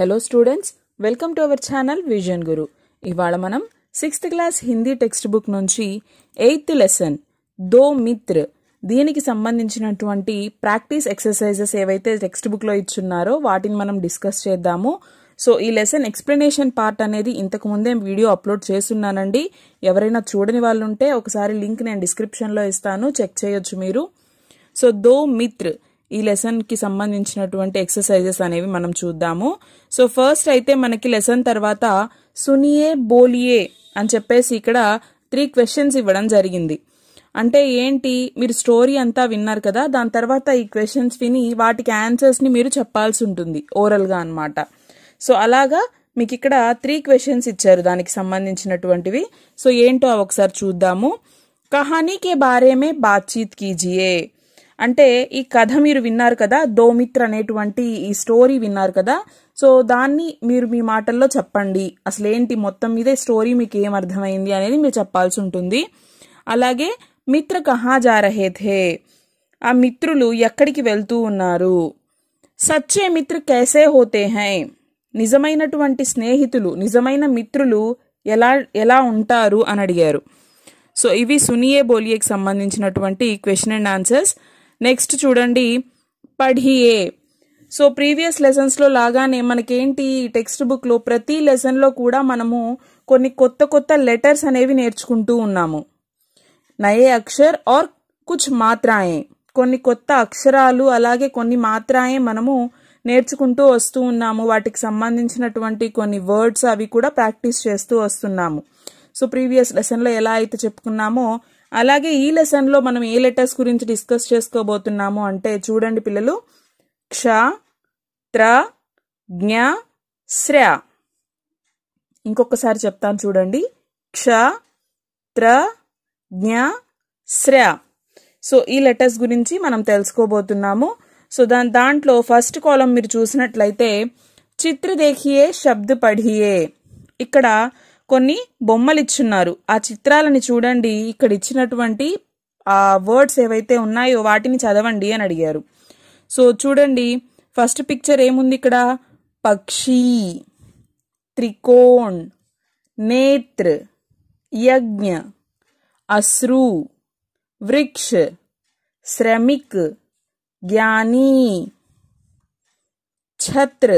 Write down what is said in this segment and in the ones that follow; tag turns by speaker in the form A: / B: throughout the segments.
A: hello students welcome to our channel vision Guru ఇవాళ మనం sixth class Hindi text book నుంచి eighth lesson దో మిత్ర్ దీనికి సంబంధించినటువంటి ప్రాక్టీస్ ఎక్సర్సైజెస్ ఏవైతే టెక్స్ట్ బుక్లో ఇచ్చున్నారో వాటిని మనం డిస్కస్ చేద్దాము సో ఈ లెసన్ ఎక్స్ప్లెనేషన్ పార్ట్ అనేది ఇంతకు ముందే వీడియో అప్లోడ్ చేస్తున్నానండి ఎవరైనా చూడని వాళ్ళు ఉంటే ఒకసారి లింక్ నేను డిస్క్రిప్షన్లో ఇస్తాను చెక్ చేయొచ్చు మీరు సో దో మిత్ర్ ఈ లెసన్కి సంబంధించినటువంటి ఎక్సర్సైజెస్ అనేవి మనం చూద్దాము సో ఫస్ట్ అయితే మనకి లెసన్ తర్వాత సునియే బోలియే అని చెప్పేసి ఇక్కడ త్రీ క్వశ్చన్స్ ఇవ్వడం జరిగింది అంటే ఏంటి మీరు స్టోరీ అంతా విన్నారు కదా దాని తర్వాత ఈ క్వశ్చన్స్ విని వాటికి ఆన్సర్స్ని మీరు చెప్పాల్సి ఉంటుంది ఓరల్గా అనమాట సో అలాగా మీకు ఇక్కడ త్రీ క్వశ్చన్స్ ఇచ్చారు దానికి సంబంధించినటువంటివి సో ఏంటో ఒకసారి చూద్దాము కహానీకే బారేమే బాత్చీత్ కీజియే అంటే ఈ కథ మీరు విన్నారు కదా దోమిత్ర అనేటువంటి ఈ స్టోరీ విన్నారు కదా సో దాన్ని మీరు మీ మాటల్లో చెప్పండి అసలు ఏంటి మొత్తం మీద స్టోరీ మీకు ఏం అర్థమైంది అనేది మీరు చెప్పాల్సి ఉంటుంది అలాగే మిత్ర కహా జారహేథే ఆ మిత్రులు ఎక్కడికి వెళ్తూ ఉన్నారు సచ్చే మిత్ర కేసే హోతే హై నిజమైనటువంటి స్నేహితులు నిజమైన మిత్రులు ఎలా ఎలా ఉంటారు అని అడిగారు సో ఇవి సునియే బోలియేకి సంబంధించినటువంటి క్వశ్చన్ అండ్ ఆన్సర్స్ నెక్స్ట్ చూడండి పఢియే సో ప్రీవియస్ లెసన్స్లో లాగానే మనకేంటి టెక్స్ట్ బుక్లో ప్రతి లెసన్లో కూడా మనము కొన్ని కొత్త కొత్త లెటర్స్ అనేవి నేర్చుకుంటూ ఉన్నాము నయే అక్షర్ ఆర్ కుచ్ మాత్రాయే కొన్ని కొత్త అక్షరాలు అలాగే కొన్ని మాత్రాయే మనము నేర్చుకుంటూ వస్తూ ఉన్నాము వాటికి సంబంధించినటువంటి కొన్ని వర్డ్స్ అవి కూడా ప్రాక్టీస్ చేస్తూ వస్తున్నాము సో ప్రీవియస్ లెసన్లో ఎలా అయితే చెప్పుకున్నామో అలాగే ఈ లెసన్లో మనం ఏ లెటర్స్ గురించి డిస్కస్ చేసుకోబోతున్నాము అంటే చూడండి పిల్లలు క్ష త్ర జ్ఞ శ్ర ఇంకొకసారి చెప్తాను చూడండి క్ష త్ర జ్ఞ శ్ర సో ఈ లెటర్స్ గురించి మనం తెలుసుకోబోతున్నాము సో దా దాంట్లో ఫస్ట్ కాలం మీరు చూసినట్లయితే చిత్ర దేఖియే శబ్ద పఢియే ఇక్కడ కొన్ని బొమ్మలు ఇచ్చున్నారు ఆ చిత్రాలని చూడండి ఇక్కడ ఇచ్చినటువంటి ఆ వర్డ్స్ ఏవైతే ఉన్నాయో వాటిని చదవండి అని అడిగారు సో చూడండి ఫస్ట్ పిక్చర్ ఏముంది ఇక్కడ పక్షి త్రికోణ్ నేత్ర యజ్ఞ అశ్రు వృక్ష శ్రమిక్ జ్ఞాని ఛత్ర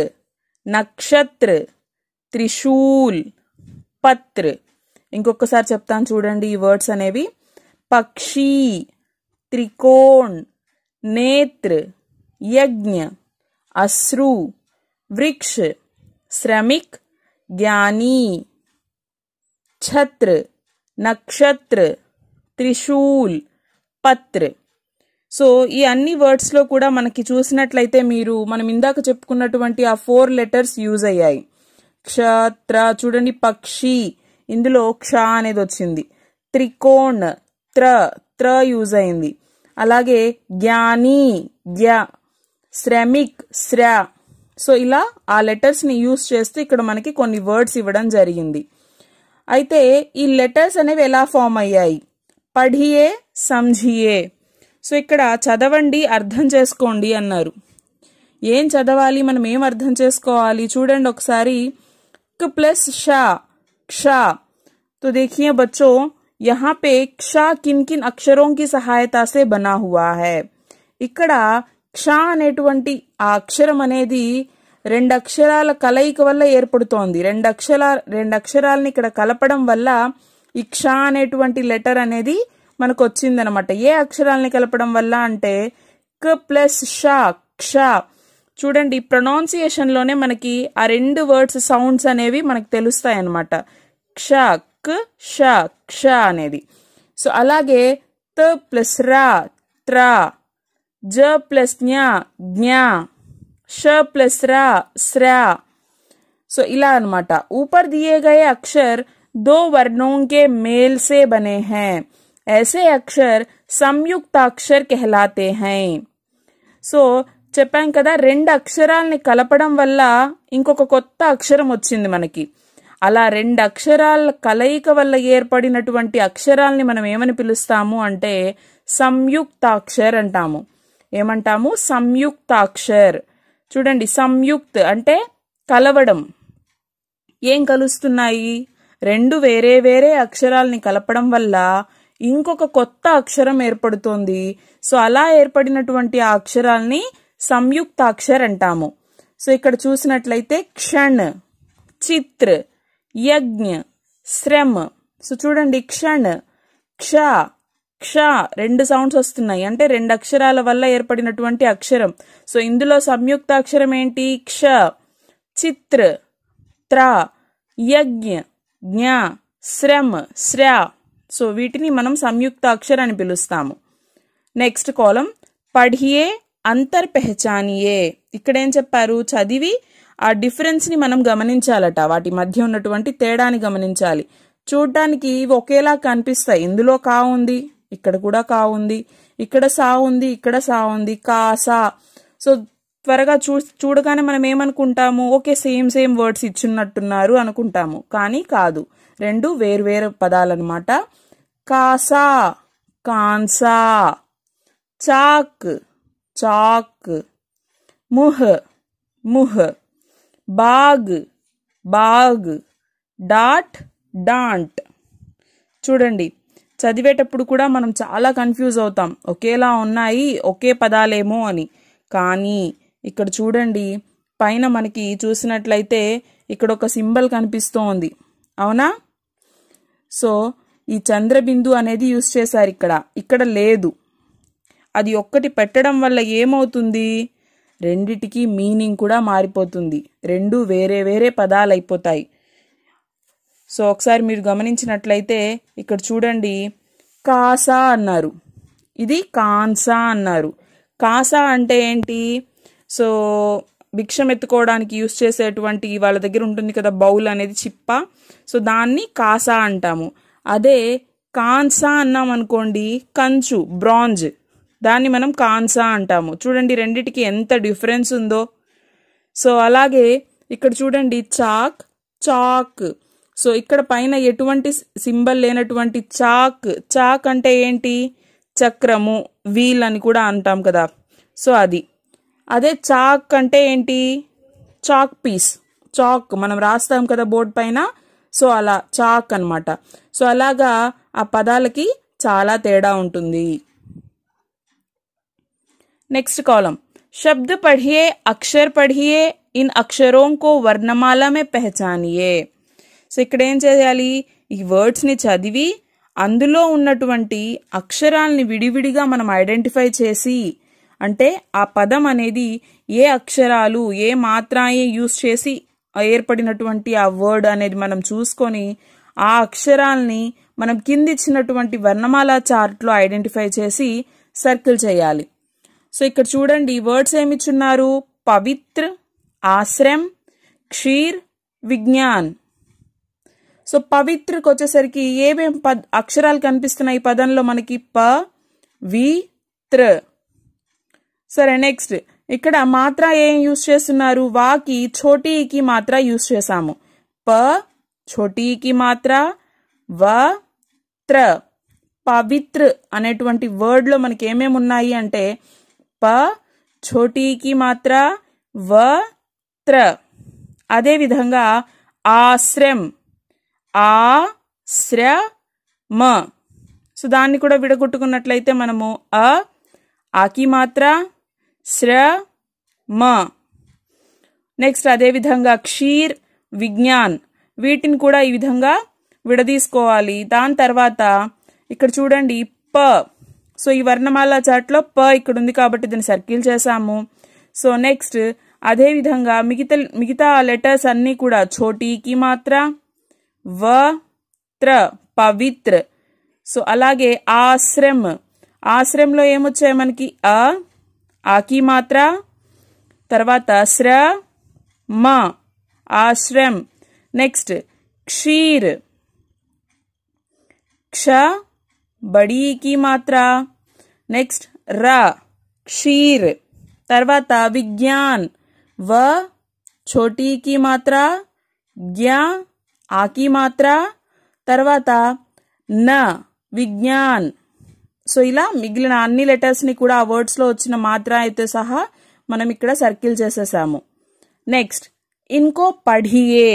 A: నక్షత్ర త్రిశూల్ పత్ర్ ఇంకొకసారి చెప్తాను చూడండి ఈ వర్డ్స్ అనేవి పక్షి త్రికోణ్ నేత్ర యజ్ఞ అశ్రు వృక్ష శ్రమిక్ జ్ఞాని ఛత్ర నక్షత్ర త్రిశూల్ పత్ర సో ఈ అన్ని వర్డ్స్లో కూడా మనకి చూసినట్లయితే మీరు మనం ఇందాక చెప్పుకున్నటువంటి ఆ ఫోర్ లెటర్స్ యూజ్ అయ్యాయి క్షత్ర చూడండి పక్షి ఇందులో క్ష అనేది వచ్చింది త్రికోణ్ త్ర త్ర యూజ్ అయింది అలాగే జ్ఞాని గ్య శ్రమిక్ శ్ర సో ఇలా ఆ లెటర్స్ని యూస్ చేస్తూ ఇక్కడ మనకి కొన్ని వర్డ్స్ ఇవ్వడం జరిగింది అయితే ఈ లెటర్స్ అనేవి ఎలా ఫామ్ అయ్యాయి పఢియే సంజియే సో ఇక్కడ చదవండి అర్థం చేసుకోండి అన్నారు ఏం చదవాలి మనం ఏం అర్థం చేసుకోవాలి చూడండి ఒకసారి + क्ष तो देखिए बच्चों यहां पे क्ष किन-किन अक्षरों की सहायता से बना हुआ है इकडे क्ष नेट्वंटी आक्षरम అనేది రెండు అక్షరాల కలయిక వల్ల ఏర్పడుతుంది రెండు అక్షర రెండు అక్షరాలను ఇక్కడ కలపడం వల్ల క్ష అనేటటువంటి లెటర్ అనేది మనకు వచ్చింది అన్నమాట ఏ అక్షరాలను కలపడం వల్ల అంటే క + क्ष చూడండి ప్రొనన్సియేషన్ లోనే మనకి ఆ రెండు వర్డ్స్ సౌండ్స్ అనేవి మనకి తెలుస్తాయి అన్నమాట క్షక్ షక్ ష అనేది సో అలాగే త ప్లస్ ర త జ ప్లస్ ఞ జ్ఞ ష ప్లస్ ర శ్ర సో ఇలా అన్నమాట ऊपर दिए गए अक्षर दो वर्णों के मेल से बने हैं ऐसे अक्षर संयुक्त अक्षर कहलाते हैं सो చెప్పాం కదా రెండు అక్షరాలని కలపడం వల్ల ఇంకొక కొత్త అక్షరం వచ్చింది మనకి అలా రెండు అక్షరాల కలయిక వల్ల ఏర్పడినటువంటి అక్షరాలని మనం ఏమని పిలుస్తాము అంటే సంయుక్తాక్షర్ అంటాము ఏమంటాము సంయుక్తాక్షర్ చూడండి సంయుక్త్ అంటే కలవడం ఏం కలుస్తున్నాయి రెండు వేరే వేరే అక్షరాలని కలపడం వల్ల ఇంకొక కొత్త అక్షరం ఏర్పడుతోంది సో అలా ఏర్పడినటువంటి ఆ అక్షరాల్ని సంయుక్తాక్షర్ అంటాము సో ఇక్కడ చూసినట్లయితే క్షణ్ చిత్ర యజ్ఞ శ్రమ్ సో చూడండి క్షణ్ క్ష క్ష రెండు సౌండ్స్ వస్తున్నాయి అంటే రెండు అక్షరాల వల్ల ఏర్పడినటువంటి అక్షరం సో ఇందులో సంయుక్త అక్షరం ఏంటి క్ష చిత్ర త్ర యజ్ఞ జ్ఞ శ్రమ్ శ్ర సో వీటిని మనం సంయుక్త అని పిలుస్తాము నెక్స్ట్ కాలం పఢియే అంతర్ పెహచానియే ఇక్కడేం చెప్పారు చదివి ఆ డిఫరెన్స్ని మనం గమనించాలట వాటి మధ్య ఉన్నటువంటి తేడాని గమనించాలి చూడ్డానికి ఒకేలా కనిపిస్తాయి ఇందులో కా ఉంది ఇక్కడ కూడా కా ఉంది ఇక్కడ సా ఉంది ఇక్కడ సా ఉంది కా సా సో త్వరగా చూ చూడగానే మనం ఏమనుకుంటాము ఓకే సేమ్ సేమ్ వర్డ్స్ ఇచ్చున్నట్టున్నారు అనుకుంటాము కానీ కాదు రెండు పదాలు పదాలన్నమాట కాసా కాన్సా చాక్ చాక్ ముహ్ ముహ్ బాగ్ బాగ్ డాట్ డాంట్ చూడండి చదివేటప్పుడు కూడా మనం చాలా కన్ఫ్యూజ్ అవుతాం ఒకేలా ఉన్నాయి ఒకే పదాలేమో అని కానీ ఇక్కడ చూడండి పైన మనకి చూసినట్లయితే ఇక్కడ ఒక సింబల్ కనిపిస్తోంది అవునా సో ఈ చంద్రబిందు అనేది యూస్ చేశారు ఇక్కడ ఇక్కడ లేదు అది ఒక్కటి పెట్టడం వల్ల ఏమవుతుంది రెండిటికి మీనింగ్ కూడా మారిపోతుంది రెండు వేరే వేరే పదాలు అయిపోతాయి సో ఒకసారి మీరు గమనించినట్లయితే ఇక్కడ చూడండి కాసా అన్నారు ఇది కాన్సా అన్నారు కాసా అంటే ఏంటి సో భిక్షం ఎత్తుకోవడానికి యూస్ చేసేటువంటి వాళ్ళ దగ్గర ఉంటుంది కదా బౌల్ అనేది చిప్ప సో దాన్ని కాసా అంటాము అదే కాన్సా అన్నాం అనుకోండి కంచు బ్రాంజ్ దాన్ని మనం కాన్సా అంటాము చూడండి రెండిటికి ఎంత డిఫరెన్స్ ఉందో సో అలాగే ఇక్కడ చూడండి చాక్ చాక్ సో ఇక్కడ పైన ఎటువంటి సింబల్ లేనటువంటి చాక్ చాక్ అంటే ఏంటి చక్రము వీల్ అని కూడా అంటాం కదా సో అది అదే చాక్ అంటే ఏంటి చాక్ పీస్ చాక్ మనం రాస్తాం కదా బోర్డ్ పైన సో అలా చాక్ అనమాట సో అలాగా ఆ పదాలకి చాలా తేడా ఉంటుంది నెక్స్ట్ कॉलम శబ్ద पढ़िए अक्षर पढ़िए ఇన్ అక్షరం కో వర్ణమాలమే పెహచానియే సో ఇక్కడ ఏం చేయాలి ఈ వర్డ్స్ని చదివి అందులో ఉన్నటువంటి అక్షరాల్ని విడివిడిగా మనం ఐడెంటిఫై చేసి అంటే ఆ పదం అనేది ఏ అక్షరాలు ఏ మాత్రాయే యూస్ చేసి ఏర్పడినటువంటి ఆ వర్డ్ అనేది మనం చూసుకొని ఆ అక్షరాల్ని మనం కిందిచ్చినటువంటి వర్ణమాల చార్ట్లో ఐడెంటిఫై చేసి సర్కిల్ చేయాలి సో ఇక్కడ చూడండి వర్డ్స్ ఏమిచ్చున్నారు పవిత్ర ఆశ్రమ్ క్షీర్ విజ్ఞాన్ సో పవిత్రకు వచ్చేసరికి ఏమేం పద్ అక్షరాలు కనిపిస్తున్నాయి ఈ పదంలో మనకి ప వి త్ర సరే నెక్స్ట్ ఇక్కడ మాత్ర ఏం యూజ్ చేస్తున్నారు వాకి చోటీకి మాత్ర యూజ్ చేశాము ప చోటీకి మాత్ర వ త్ర పవిత్ర అనేటువంటి వర్డ్లో మనకి ఏమేమి ఉన్నాయి అంటే ప ఛోటీకి మాత్ర వ త్ర అదే విధంగా ఆశ్రమ్ ఆ శ్ర మ సో దాన్ని కూడా విడగొట్టుకున్నట్లయితే మనము అ ఆకి మాత్ర శ్ర మ నెక్స్ట్ అదేవిధంగా క్షీర్ విజ్ఞాన్ వీటిని కూడా ఈ విధంగా విడదీసుకోవాలి దాని తర్వాత ఇక్కడ చూడండి ప సో ఈ వర్ణమాల చాట్లో ప ఇక్కడ ఉంది కాబట్టి దీన్ని సర్కిల్ చేశాము సో నెక్స్ట్ అదేవిధంగా మిగతా మిగతా లెటర్స్ అన్నీ కూడా చోటీకి మాత్ర వ త్ర పవిత్ర సో అలాగే ఆశ్రమ్ ఆశ్రమ్లో ఏమొచ్చాయి మనకి అ ఆకి మాత్ర తర్వాత శ్ర మ ఆశ్రమ్ నెక్స్ట్ క్షీర్ క్ష బడీకి మాత్ర నెక్స్ట్ ర క్షీర్ తర్వాత విజ్ఞాన్ వ చోటీకి మాత్ర జ్ఞా ఆకి మాత్ర తర్వాత న విజ్ఞాన్ సో ఇలా మిగిలిన అన్ని లెటర్స్ని కూడా ఆ వర్డ్స్లో వచ్చిన మాత్ర అయితే సహా మనం ఇక్కడ సర్కిల్ చేసేసాము నెక్స్ట్ ఇన్కో పఢియే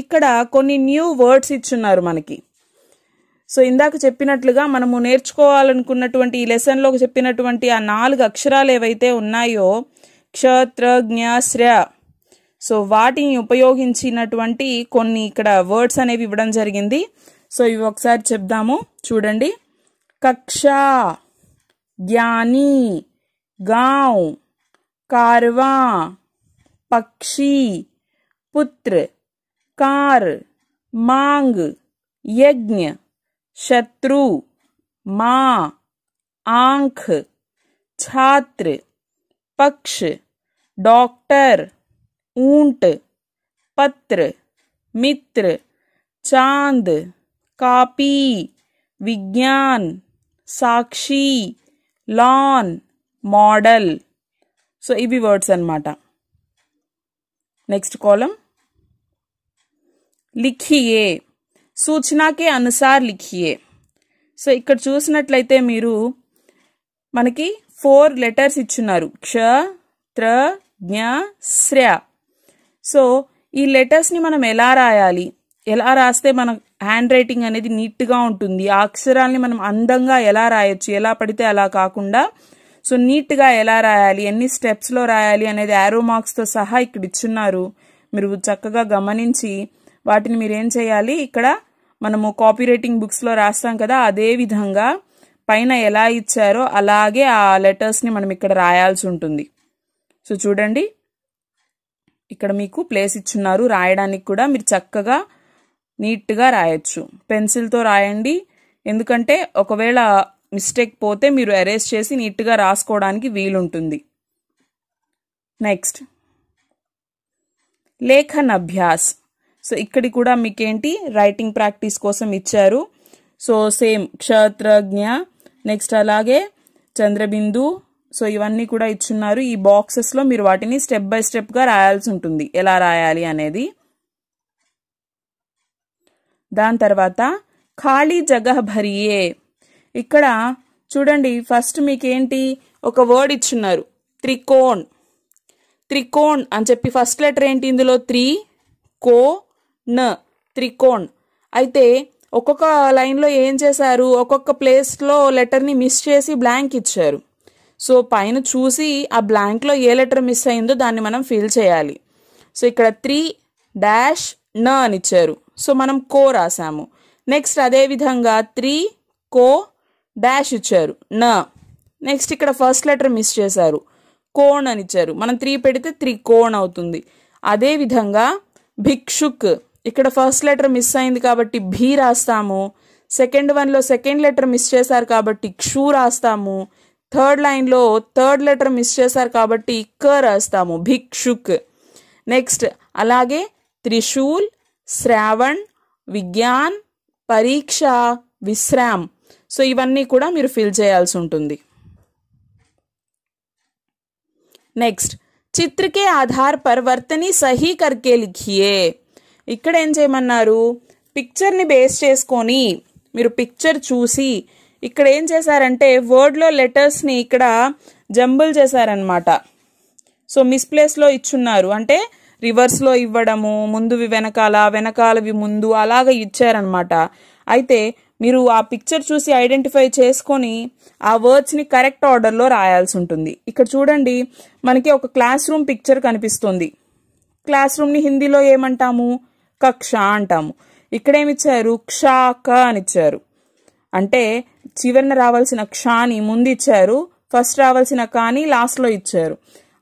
A: ఇక్కడ కొన్ని న్యూ వర్డ్స్ ఇచ్చున్నారు మనకి సో ఇందాక చెప్పినట్లుగా మనము నేర్చుకోవాలనుకున్నటువంటి ఈ లెసన్లో చెప్పినటువంటి ఆ నాలుగు అక్షరాలు ఏవైతే ఉన్నాయో క్షత్ర జ్ఞాశ్ర సో వాటిని ఉపయోగించినటువంటి కొన్ని ఇక్కడ వర్డ్స్ అనేవి ఇవ్వడం జరిగింది సో ఇవి ఒకసారి చెప్దాము చూడండి కక్ష జ్ఞాని గావ్ కార్వా పక్షి పుత్ర కార్ మాంగ్ యజ్ఞ शत्रु माँ आंख छात्र पक्ष डॉक्टर ऊंट पत्र मित्र चांद कापी विज्ञान साक्षी लॉन मॉडल सो इवी वर्ड्स अन्ट नेक्स्ट कॉलम लिखिए సూచనా కే అనుసార్ లిఖియే సో ఇక్కడ చూసినట్లయితే మీరు మనకి ఫోర్ లెటర్స్ ఇచ్చున్నారు క్ష త్ర జ్ఞ శ్ర సో ఈ లెటర్స్ని మనం ఎలా రాయాలి ఎలా రాస్తే మన హ్యాండ్ రైటింగ్ అనేది నీట్గా ఉంటుంది ఆ అక్షరాల్ని మనం అందంగా ఎలా రాయొచ్చు ఎలా పడితే అలా కాకుండా సో నీట్గా ఎలా రాయాలి ఎన్ని స్టెప్స్లో రాయాలి అనేది యారో మార్క్స్తో సహా ఇక్కడ ఇచ్చున్నారు మీరు చక్కగా గమనించి వాటిని మీరు ఏం చేయాలి ఇక్కడ మనము కాపీ రైటింగ్ బుక్స్లో రాస్తాం కదా అదే విధంగా పైన ఎలా ఇచ్చారో అలాగే ఆ లెటర్స్ని మనం ఇక్కడ రాయాల్సి ఉంటుంది సో చూడండి ఇక్కడ మీకు ప్లేస్ ఇచ్చున్నారు రాయడానికి కూడా మీరు చక్కగా నీట్గా రాయొచ్చు పెన్సిల్తో రాయండి ఎందుకంటే ఒకవేళ మిస్టేక్ పోతే మీరు అరేస్ చేసి నీట్గా రాసుకోవడానికి వీలుంటుంది నెక్స్ట్ లేఖన్ అభ్యాస్ సో ఇక్కడి కూడా మీకేంటి రైటింగ్ ప్రాక్టీస్ కోసం ఇచ్చారు సో సేమ్ క్షత్రజ్ఞ నెక్స్ట్ అలాగే చంద్రబిందు సో ఇవన్నీ కూడా ఇచ్చున్నారు ఈ బాక్సెస్లో మీరు వాటిని స్టెప్ బై స్టెప్గా రాయాల్సి ఉంటుంది ఎలా రాయాలి అనేది దాని తర్వాత ఖాళీ జగహ భరియే ఇక్కడ చూడండి ఫస్ట్ మీకేంటి ఒక వర్డ్ ఇచ్చున్నారు త్రికోణ్ త్రికోణ్ అని చెప్పి ఫస్ట్ లెటర్ ఏంటి ఇందులో త్రీ కో న త్రికోణ్ అయితే ఒక్కొక్క లైన్లో ఏం చేశారు ఒక్కొక్క ప్లేస్లో లెటర్ని మిస్ చేసి బ్లాంక్ ఇచ్చారు సో పైన చూసి ఆ బ్లాంక్లో ఏ లెటర్ మిస్ అయిందో దాన్ని మనం ఫిల్ చేయాలి సో ఇక్కడ త్రీ డాష్ న అని ఇచ్చారు సో మనం కో రాసాము నెక్స్ట్ అదేవిధంగా త్రీ కో డాష్ ఇచ్చారు న నెక్స్ట్ ఇక్కడ ఫస్ట్ లెటర్ మిస్ చేశారు కోణ్ అని ఇచ్చారు మనం త్రీ పెడితే త్రీ కోణ్ అవుతుంది అదేవిధంగా భిక్షుక్ ఇక్కడ ఫస్ట్ లెటర్ మిస్ అయింది కాబట్టి భీ రాస్తాము సెకండ్ వన్లో సెకండ్ లెటర్ మిస్ చేశారు కాబట్టి క్షూ రాస్తాము థర్డ్ లైన్లో థర్డ్ లెటర్ మిస్ చేశారు కాబట్టి క రాస్తాము భిక్షుక్ నెక్స్ట్ అలాగే త్రిశూల్ శ్రావణ్ విజ్ఞాన్ పరీక్ష విశ్రామ్ సో ఇవన్నీ కూడా మీరు ఫిల్ చేయాల్సి ఉంటుంది నెక్స్ట్ చిత్రకే ఆధార్ పర్వర్తని సహీ కర్కే లిఖియే ఇక్కడ ఏం చేయమన్నారు పిక్చర్ని బేస్ చేసుకొని మీరు పిక్చర్ చూసి ఇక్కడ ఏం చేశారంటే వర్డ్లో లెటర్స్ని ఇక్కడ జంబుల్ చేశారనమాట సో మిస్ప్లేస్లో ఇచ్చున్నారు అంటే రివర్స్లో ఇవ్వడము ముందువి వెనకాల వెనకాలవి ముందు అలాగ ఇచ్చారనమాట అయితే మీరు ఆ పిక్చర్ చూసి ఐడెంటిఫై చేసుకొని ఆ వర్డ్స్ని కరెక్ట్ ఆర్డర్లో రాయాల్సి ఉంటుంది ఇక్కడ చూడండి మనకి ఒక క్లాస్ రూమ్ పిక్చర్ కనిపిస్తుంది క్లాస్ రూమ్ని హిందీలో ఏమంటాము కక్ష అంటాము ఇక్కడేమిచ్చారు క్షాక అని ఇచ్చారు అంటే చివరిన రావాల్సిన క్షాని ముందు ఇచ్చారు ఫస్ట్ రావాల్సిన కాని లాస్ట్లో ఇచ్చారు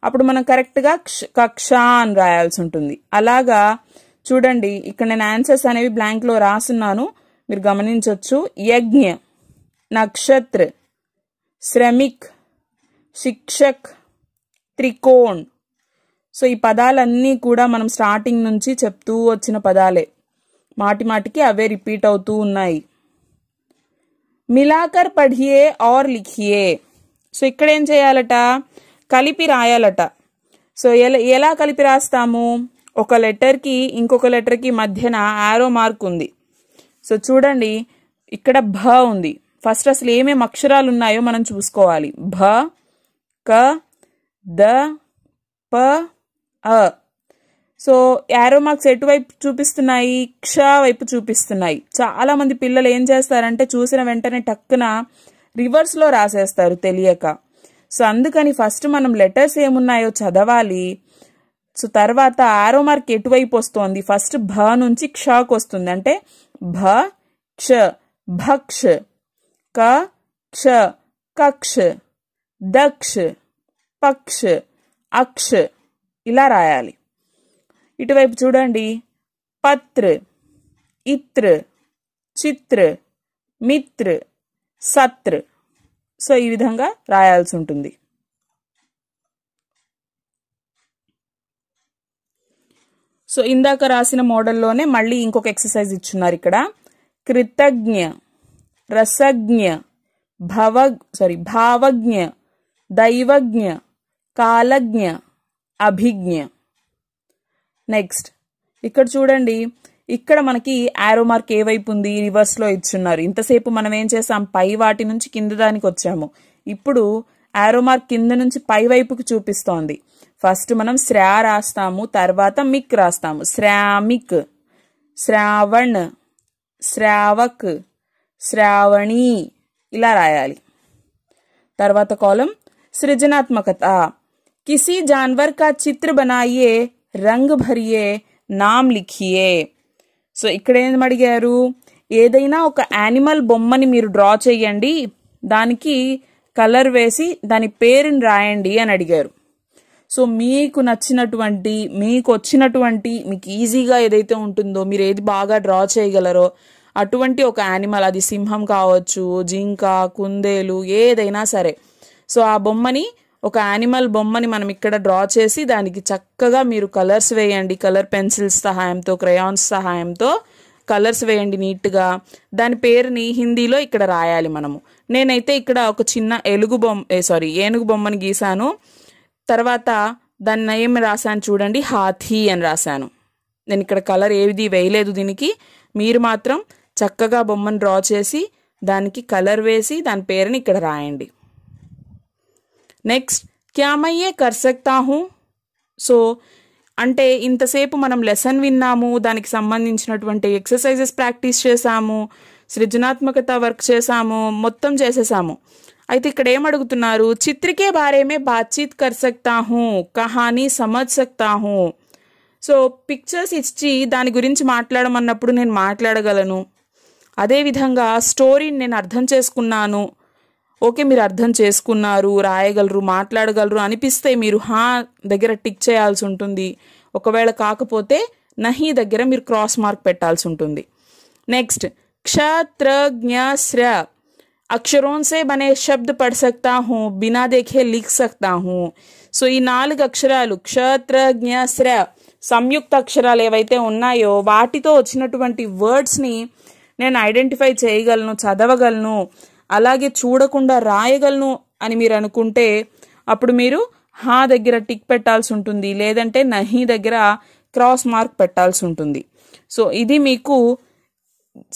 A: అప్పుడు మనం కరెక్ట్గా కక్ష అని రాయాల్సి ఉంటుంది అలాగా చూడండి ఇక్కడ నేను ఆన్సర్స్ అనేవి బ్లాంక్లో రాస్తున్నాను మీరు గమనించవచ్చు యజ్ఞ నక్షత్ర శ్రమిక్ శిక్షక్ త్రికోణ్ సో ఈ పదాలన్నీ కూడా మనం స్టార్టింగ్ నుంచి చెప్తూ వచ్చిన పదాలే మాటి మాటికి అవే రిపీట్ అవుతూ ఉన్నాయి మిలాకర్ పఢియే ఆర్ లిఖియే సో ఇక్కడ ఏం చేయాలట కలిపి రాయాలట సో ఎలా ఎలా కలిపి రాస్తాము ఒక లెటర్కి ఇంకొక లెటర్కి మధ్యన ఆరో మార్క్ ఉంది సో చూడండి ఇక్కడ భ ఉంది ఫస్ట్ అసలు ఏమేమి అక్షరాలు ఉన్నాయో మనం చూసుకోవాలి భ క ద ప అ సో యారో మార్క్స్ ఎటువైపు చూపిస్తున్నాయి క్ష వైపు చూపిస్తున్నాయి చాలామంది పిల్లలు ఏం చేస్తారంటే చూసిన వెంటనే టక్కున రివర్స్లో రాసేస్తారు తెలియక సో అందుకని ఫస్ట్ మనం లెటర్స్ ఏమున్నాయో చదవాలి సో తర్వాత ఆరో మార్క్ ఎటువైపు వస్తోంది ఫస్ట్ భ నుంచి క్షకు వస్తుంది అంటే భ క్ష భక్ష క క్ష కక్ష దక్ష పక్ష అక్ష ఇలా రాయాలి ఇటువైపు చూడండి పత్ర ఇత్ర చిత్ర మిత్ర సత్ర సో ఈ విధంగా రాయాల్సి ఉంటుంది సో ఇందాక రాసిన మోడల్లోనే మళ్ళీ ఇంకొక ఎక్సర్సైజ్ ఇచ్చున్నారు ఇక్కడ కృతజ్ఞ రసజ్ఞ భవ సారీ భావజ్ఞ దైవజ్ఞ కాలజ్ఞ అభిజ్ఞ నెక్స్ట్ ఇక్కడ చూడండి ఇక్కడ మనకి యారో మార్క్ ఏ వైపు ఉంది రివర్స్లో ఇచ్చున్నారు ఇంతసేపు మనం ఏం చేసాం పై వాటి నుంచి కింద దానికి వచ్చాము ఇప్పుడు యారో మార్క్ కింద నుంచి పై వైపుకి చూపిస్తోంది ఫస్ట్ మనం శ్రా రాస్తాము తర్వాత మిక్ రాస్తాము శ్రామిక్ శ్రావణ్ శ్రావక్ శ్రావణి ఇలా రాయాలి తర్వాత కాలం సృజనాత్మకత किसी जानवर का చిత్ర बनाइए రంగు భరియే నామ్ లిఖియే సో ఇక్కడ ఏం అడిగారు ఏదైనా ఒక యానిమల్ బొమ్మని మీరు డ్రా చేయండి దానికి కలర్ వేసి దాని పేరుని రాయండి అని అడిగారు సో మీకు నచ్చినటువంటి మీకు వచ్చినటువంటి మీకు ఈజీగా ఏదైతే ఉంటుందో మీరు ఏది బాగా డ్రా చేయగలరో అటువంటి ఒక యానిమల్ అది సింహం కావచ్చు జింక కుందేలు ఏదైనా సరే సో ఆ బొమ్మని ఒక యానిమల్ బొమ్మని మనం ఇక్కడ డ్రా చేసి దానికి చక్కగా మీరు కలర్స్ వేయండి కలర్ పెన్సిల్స్ సహాయంతో క్రయాన్స్ సహాయంతో కలర్స్ వేయండి నీట్గా దాని పేరుని హిందీలో ఇక్కడ రాయాలి మనము నేనైతే ఇక్కడ ఒక చిన్న ఎలుగు బొమ్మ సారీ ఏనుగు బొమ్మని గీశాను తర్వాత దాని నయం రాశాను చూడండి హాథీ అని రాశాను నేను ఇక్కడ కలర్ ఏది వేయలేదు దీనికి మీరు మాత్రం చక్కగా బొమ్మను డ్రా చేసి దానికి కలర్ వేసి దాని పేరుని ఇక్కడ రాయండి నెక్స్ట్ క్యా మయ్యే కర్ సక్తా సో అంటే ఇంతసేపు మనం లెసన్ విన్నాము దానికి సంబంధించినటువంటి ఎక్సర్సైజెస్ ప్రాక్టీస్ చేశాము సృజనాత్మకత వర్క్ చేశాము మొత్తం చేసేసాము అయితే ఇక్కడ ఏమడుగుతున్నారు అడుగుతున్నారు చిత్రికే బారేమే బాత్చీత్ కర్ సక్తా కహాని సమజ్ సో పిక్చర్స్ ఇచ్చి దాని గురించి మాట్లాడమన్నప్పుడు నేను మాట్లాడగలను అదేవిధంగా స్టోరీని నేను అర్థం చేసుకున్నాను ఓకే మీరు అర్థం చేసుకున్నారు రాయగలరు మాట్లాడగలరు అనిపిస్తే మీరు హా దగ్గర టిక్ చేయాల్సి ఉంటుంది ఒకవేళ కాకపోతే నహి దగ్గర మీరు క్రాస్ మార్క్ పెట్టాల్సి ఉంటుంది నెక్స్ట్ క్షత్రజ్ఞస్ర అక్షరోన్ సే బనే శబ్ద పడ్ సక్తా హూ బినా దేఖే లిక్ సక్తా హూ సో ఈ నాలుగు అక్షరాలు క్షత్రజ్ఞస్ర సంయుక్త అక్షరాలు ఏవైతే ఉన్నాయో వాటితో వచ్చినటువంటి వర్డ్స్ని నేను ఐడెంటిఫై చేయగలను చదవగలను అలాగే చూడకుండా రాయగలను అని మీరు అనుకుంటే అప్పుడు మీరు హా దగ్గర టిక్ పెట్టాల్సి ఉంటుంది లేదంటే నహి దగ్గర క్రాస్ మార్క్ పెట్టాల్సి ఉంటుంది సో ఇది మీకు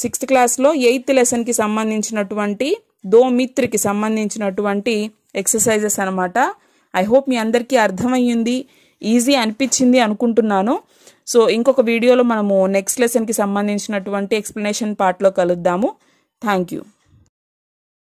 A: సిక్స్త్ క్లాస్లో ఎయిత్ లెసన్కి సంబంధించినటువంటి దో మిత్రికి సంబంధించినటువంటి ఎక్సర్సైజెస్ అనమాట ఐ హోప్ మీ అందరికీ అర్థమయ్యింది ఈజీ అనిపించింది అనుకుంటున్నాను సో ఇంకొక వీడియోలో మనము నెక్స్ట్ లెసన్కి సంబంధించినటువంటి ఎక్స్ప్లెనేషన్ పార్ట్లో కలుద్దాము థ్యాంక్ యూ